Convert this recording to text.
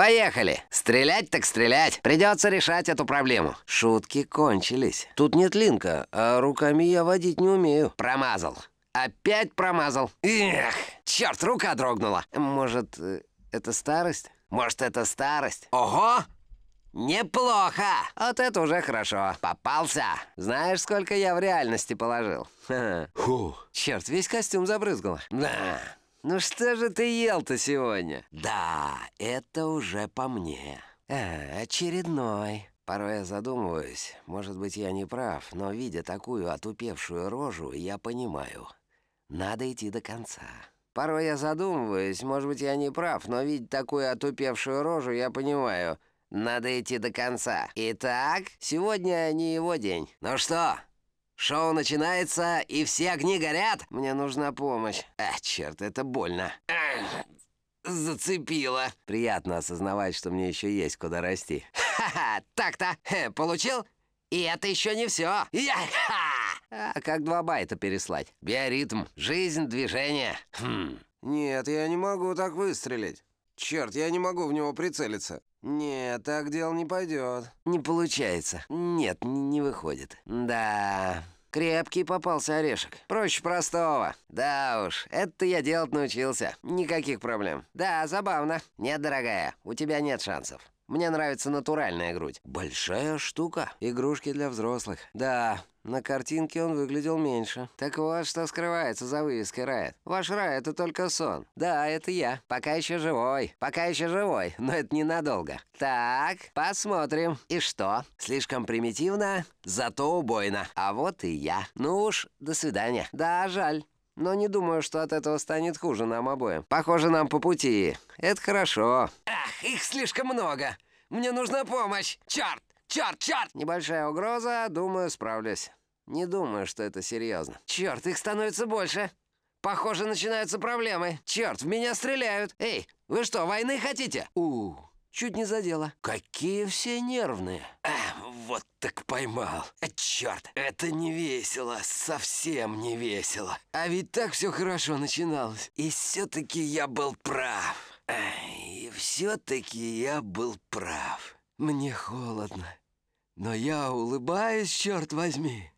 Поехали! Стрелять так стрелять! Придется решать эту проблему. Шутки кончились. Тут нет линка, а руками я водить не умею. Промазал. Опять промазал. Эх, черт, рука дрогнула. Может, э, это старость? Может, это старость? Ого! Неплохо! Вот это уже хорошо. Попался. Знаешь, сколько я в реальности положил? Фу. Черт, весь костюм забрызгал. Да. Ну что же ты ел-то сегодня? Да, это уже по мне. А, очередной. Порой я задумываюсь, может быть, я не прав, но видя такую отупевшую рожу, я понимаю, надо идти до конца. Порой я задумываюсь, может быть, я не прав, но видя такую отупевшую рожу, я понимаю, надо идти до конца. Итак, сегодня не его день. Ну что, Шоу начинается, и все огни горят. Мне нужна помощь. А, черт, это больно. зацепило. Приятно осознавать, что мне еще есть куда расти. Ха-ха, так-то, получил? И это еще не все. я А как два байта переслать? Биоритм, жизнь, движение. Хм. Нет, я не могу так выстрелить. Черт, я не могу в него прицелиться. Нет, так дело не пойдет. Не получается. Нет, не выходит. Да... Крепкий попался орешек. Проще простого. Да уж, это я делать научился. Никаких проблем. Да, забавно. Нет, дорогая, у тебя нет шансов. Мне нравится натуральная грудь. Большая штука. Игрушки для взрослых. Да, на картинке он выглядел меньше. Так вот, что скрывается за вывеской Райт. Ваш Рай — это только сон. Да, это я. Пока еще живой. Пока еще живой, но это ненадолго. Так, посмотрим. И что? Слишком примитивно, зато убойно. А вот и я. Ну уж, до свидания. Да, жаль. Но не думаю, что от этого станет хуже нам обоим. Похоже, нам по пути. Это хорошо. Ах, их слишком много. Мне нужна помощь. Черт! Черт, черт! Небольшая угроза, думаю, справлюсь. Не думаю, что это серьезно. Черт, их становится больше. Похоже, начинаются проблемы. Черт, в меня стреляют. Эй, вы что, войны хотите? У, чуть не задело. Какие все нервные. А, вот так поймал. А, э, черт, это не весело, совсем не весело. А ведь так все хорошо начиналось. И все-таки я был прав. А, и все-таки я был прав. Мне холодно, но я улыбаюсь, черт возьми.